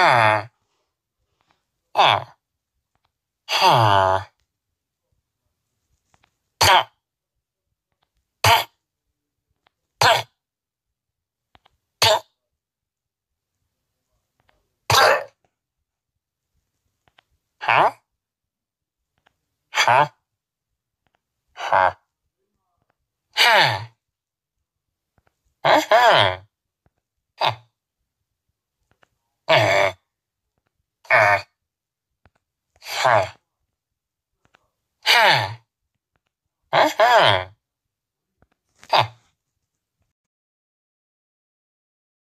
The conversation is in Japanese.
はあ、あ、はあ、た、た、た、た、た、ははははははは 아, 하, 하, 아하.